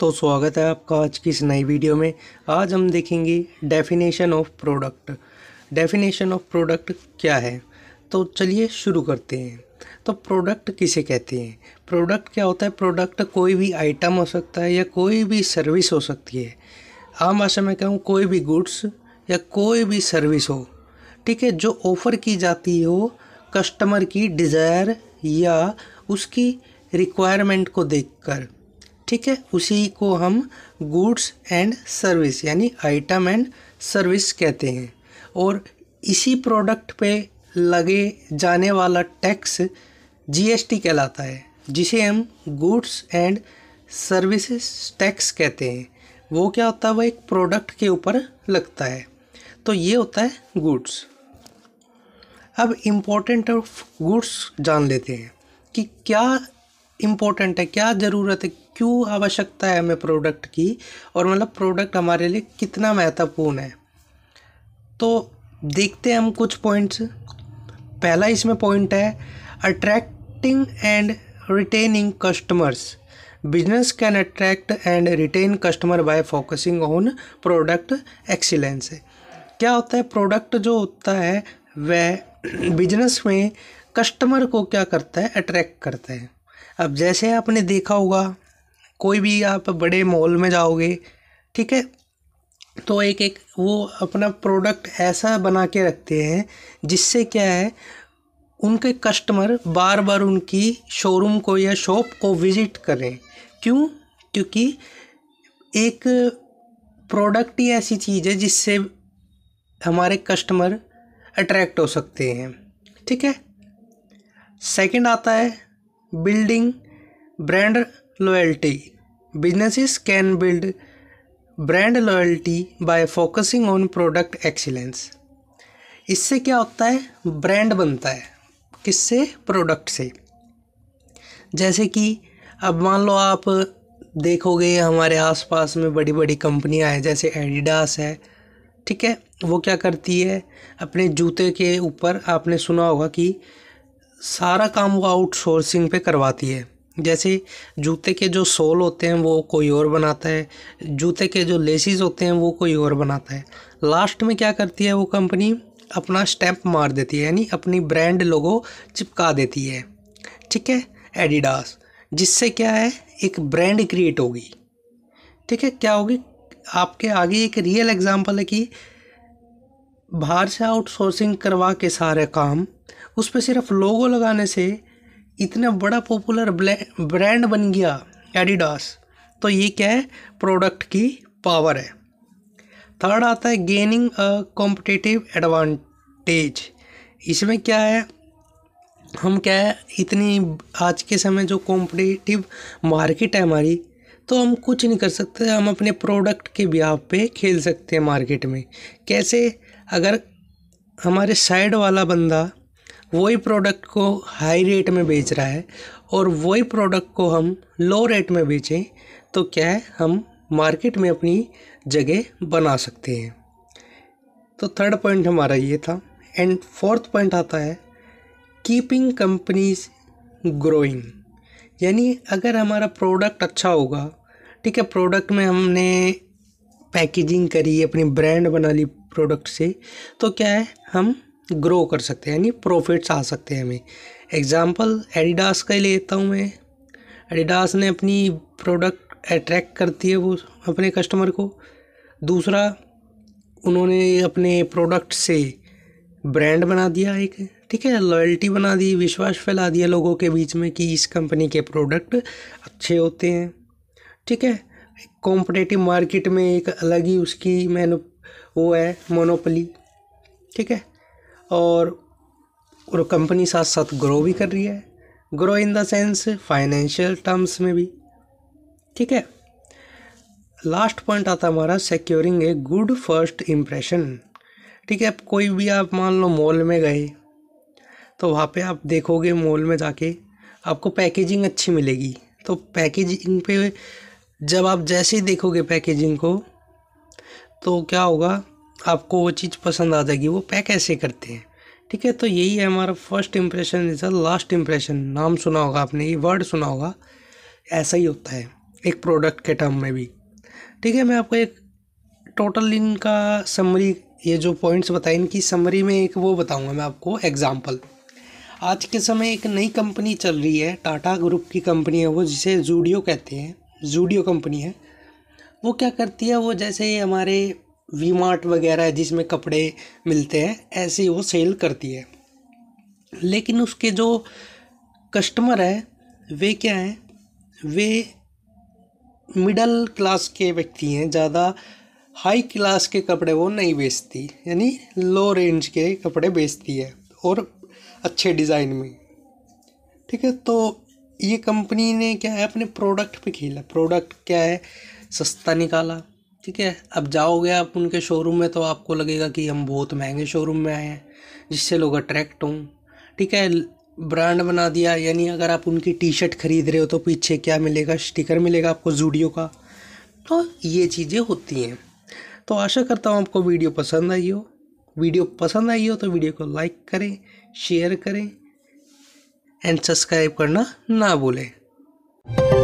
तो स्वागत है आपका आज की इस नई वीडियो में आज हम देखेंगे definition of product definition of product क्या है तो चलिए शुरू करते हैं तो प्रोडक्ट किसे कहते हैं प्रोडक्ट क्या होता है प्रोडक्ट कोई भी आइटम हो सकता है या कोई भी सर्विस हो सकती है आम भाषा में कहूँ कोई भी गुड्स या कोई भी सर्विस हो ठीक है जो ऑफ़र की जाती हो कस्टमर की डिज़ायर या उसकी रिक्वायरमेंट को देखकर ठीक है उसी को हम गुड्स एंड सर्विस यानी आइटम एंड सर्विस कहते हैं और इसी प्रोडक्ट पे लगे जाने वाला टैक्स जीएसटी कहलाता है जिसे हम गुड्स एंड सर्विसेज टैक्स कहते हैं वो क्या होता है वो एक प्रोडक्ट के ऊपर लगता है तो ये होता है गुड्स अब इम्पोर्टेंट ऑफ गुड्स जान लेते हैं कि क्या इम्पोर्टेंट है क्या ज़रूरत है क्यों आवश्यकता है हमें प्रोडक्ट की और मतलब प्रोडक्ट हमारे लिए कितना महत्वपूर्ण है तो देखते हैं हम कुछ पॉइंट्स पहला इसमें पॉइंट है attracting and retaining customers business can attract and retain customer by focusing on product excellence क्या होता है प्रोडक्ट जो होता है वह बिजनेस में कस्टमर को क्या करता है अट्रैक्ट करता है अब जैसे आपने देखा होगा कोई भी आप बड़े मॉल में जाओगे ठीक है तो एक एक वो अपना प्रोडक्ट ऐसा बना के रखते हैं जिससे क्या है उनके कस्टमर बार बार उनकी शोरूम को या शॉप को विज़िट करें क्यों क्योंकि एक प्रोडक्ट ही ऐसी चीज़ है जिससे हमारे कस्टमर अट्रैक्ट हो सकते हैं ठीक है सेकंड आता है building brand loyalty. Businesses can build brand loyalty by focusing on product excellence इससे क्या होता है ब्रांड बनता है किससे प्रोडक्ट से जैसे कि अब मान लो आप देखोगे हमारे आसपास में बड़ी बड़ी कंपनियां हैं जैसे एडिडास है ठीक है वो क्या करती है अपने जूते के ऊपर आपने सुना होगा कि सारा काम वो आउटसोर्सिंग पे करवाती है जैसे जूते के जो सोल होते हैं वो कोई और बनाता है जूते के जो लेसिस होते हैं वो कोई और बनाता है लास्ट में क्या करती है वो कंपनी अपना स्टैंप मार देती है यानी अपनी ब्रांड लोगो चिपका देती है ठीक है एडिडास जिससे क्या है एक ब्रांड क्रिएट होगी ठीक है क्या होगी आपके आगे एक रियल एग्जांपल है कि बाहर से आउटसोर्सिंग करवा के सारे काम उस पर सिर्फ लोगो लगाने से इतना बड़ा पॉपुलर ब्रांड बन गया एडिडास तो ये क्या है प्रोडक्ट की पावर है थर्ड आता है गेनिंग अ कॉम्पिटिटिव एडवांटेज इसमें क्या है हम क्या है इतनी आज के समय जो कॉम्पिटेटिव मार्केट है हमारी तो हम कुछ नहीं कर सकते हम अपने प्रोडक्ट के ब्याह पे खेल सकते हैं मार्केट में कैसे अगर हमारे साइड वाला बंदा वही प्रोडक्ट को हाई रेट में बेच रहा है और वही प्रोडक्ट को हम लो रेट में बेचें तो क्या है हम मार्केट में अपनी जगह बना सकते हैं तो थर्ड पॉइंट हमारा ये था एंड फोर्थ पॉइंट आता है कीपिंग कंपनीज ग्रोइंग यानी अगर हमारा प्रोडक्ट अच्छा होगा ठीक है प्रोडक्ट में हमने पैकेजिंग करी अपनी ब्रांड बना ली प्रोडक्ट से तो क्या है हम ग्रो कर सकते हैं यानी प्रॉफिट्स आ सकते हैं हमें एग्ज़ाम्पल एडिडास का ही लेता हूँ मैं एडिडास ने अपनी प्रोडक्ट अट्रैक्ट करती है वो अपने कस्टमर को दूसरा उन्होंने अपने प्रोडक्ट से ब्रांड बना दिया एक ठीक है लॉयल्टी बना दी विश्वास फैला दिया लोगों के बीच में कि इस कंपनी के प्रोडक्ट अच्छे होते हैं ठीक है कॉम्पटेटिव मार्केट में एक अलग ही उसकी मैनो वो है मोनोपली ठीक है और और कंपनी साथ साथ ग्रो भी कर रही है grow in the sense financial terms में भी ठीक है लास्ट पॉइंट आता है हमारा securing a good first impression ठीक है अब कोई भी आप मान लो मॉल में गए तो वहाँ पे आप देखोगे मॉल में जाके आपको पैकेजिंग अच्छी मिलेगी तो पैकेजिंग पे जब आप जैसे ही देखोगे पैकेजिंग को तो क्या होगा आपको वो चीज़ पसंद आ जाएगी वो पैक ऐसे करते हैं ठीक है तो यही है हमारा first impression is a last impression नाम सुना होगा आपने ये वर्ड सुना होगा ऐसा ही होता है एक प्रोडक्ट के टर्म में भी ठीक है मैं आपको एक टोटल इनका समरी ये जो पॉइंट्स बताए इनकी समरी में एक वो बताऊंगा मैं आपको एग्जांपल आज के समय एक नई कंपनी चल रही है टाटा ग्रुप की कंपनी है वो जिसे जूडियो कहते हैं जूडियो कंपनी है वो क्या करती है वो जैसे हमारे वी मार्ट वगैरह है जिसमें कपड़े मिलते हैं ऐसे वो सेल करती है लेकिन उसके जो कस्टमर हैं वे क्या हैं वे मिडल क्लास के व्यक्ति हैं ज़्यादा हाई क्लास के कपड़े वो नहीं बेचती यानी लो रेंज के कपड़े बेचती है और अच्छे डिज़ाइन में ठीक है तो ये कंपनी ने क्या है अपने प्रोडक्ट पे खेला प्रोडक्ट क्या है सस्ता निकाला ठीक है अब जाओगे आप उनके शोरूम में तो आपको लगेगा कि हम बहुत महंगे शोरूम में आए हैं जिससे लोग अट्रैक्ट हों ठीक है ब्रांड बना दिया यानी अगर आप उनकी टी शर्ट खरीद रहे हो तो पीछे क्या मिलेगा स्टिकर मिलेगा आपको जूडियो का तो ये चीज़ें होती हैं तो आशा करता हूँ आपको वीडियो पसंद आई हो वीडियो पसंद आई हो तो वीडियो को लाइक करें शेयर करें एंड सब्सक्राइब करना ना भूलें